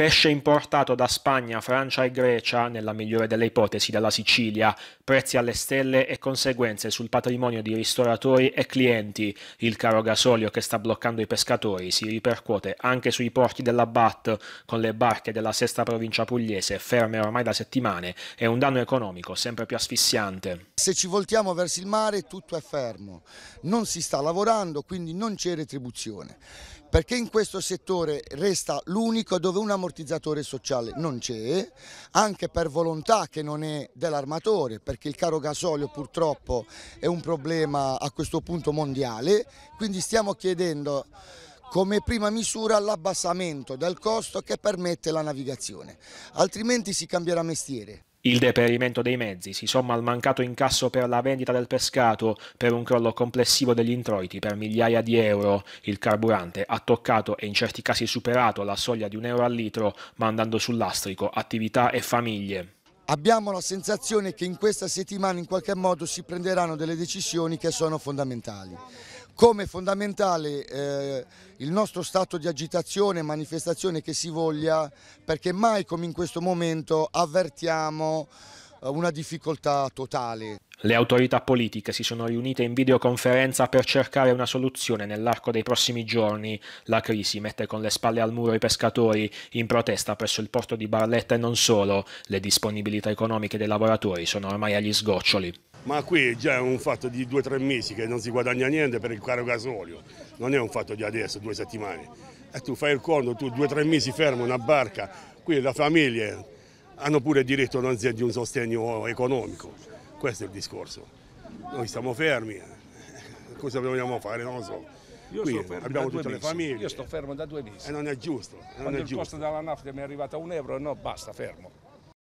pesce importato da Spagna, Francia e Grecia, nella migliore delle ipotesi dalla Sicilia, prezzi alle stelle e conseguenze sul patrimonio di ristoratori e clienti. Il caro gasolio che sta bloccando i pescatori si ripercuote anche sui porti della BAT, con le barche della sesta provincia pugliese ferme ormai da settimane e un danno economico sempre più asfissiante. Se ci voltiamo verso il mare tutto è fermo, non si sta lavorando, quindi non c'è retribuzione, perché in questo settore resta l'unico dove una ammortizzatore sociale non c'è, anche per volontà che non è dell'armatore, perché il caro gasolio purtroppo è un problema a questo punto mondiale, quindi stiamo chiedendo come prima misura l'abbassamento del costo che permette la navigazione, altrimenti si cambierà mestiere. Il deperimento dei mezzi si somma al mancato incasso per la vendita del pescato per un crollo complessivo degli introiti per migliaia di euro. Il carburante ha toccato e in certi casi superato la soglia di un euro al litro, mandando sul lastrico attività e famiglie. Abbiamo la sensazione che in questa settimana in qualche modo si prenderanno delle decisioni che sono fondamentali come fondamentale eh, il nostro stato di agitazione, manifestazione che si voglia, perché mai come in questo momento avvertiamo eh, una difficoltà totale. Le autorità politiche si sono riunite in videoconferenza per cercare una soluzione nell'arco dei prossimi giorni. La crisi mette con le spalle al muro i pescatori in protesta presso il porto di Barletta e non solo. Le disponibilità economiche dei lavoratori sono ormai agli sgoccioli ma qui è già un fatto di due o tre mesi che non si guadagna niente per il caro gasolio, non è un fatto di adesso, due settimane. E tu fai il conto, tu due o tre mesi fermo una barca, qui la famiglia hanno pure diritto non di un sostegno economico, questo è il discorso. Noi stiamo fermi, eh, cosa vogliamo fare? Non lo so. Io qui abbiamo tutte le famiglie. Io sto fermo da due mesi. E non è giusto. Non Quando è il giusto. costo della nafta mi è arrivato a un euro, no, basta, fermo.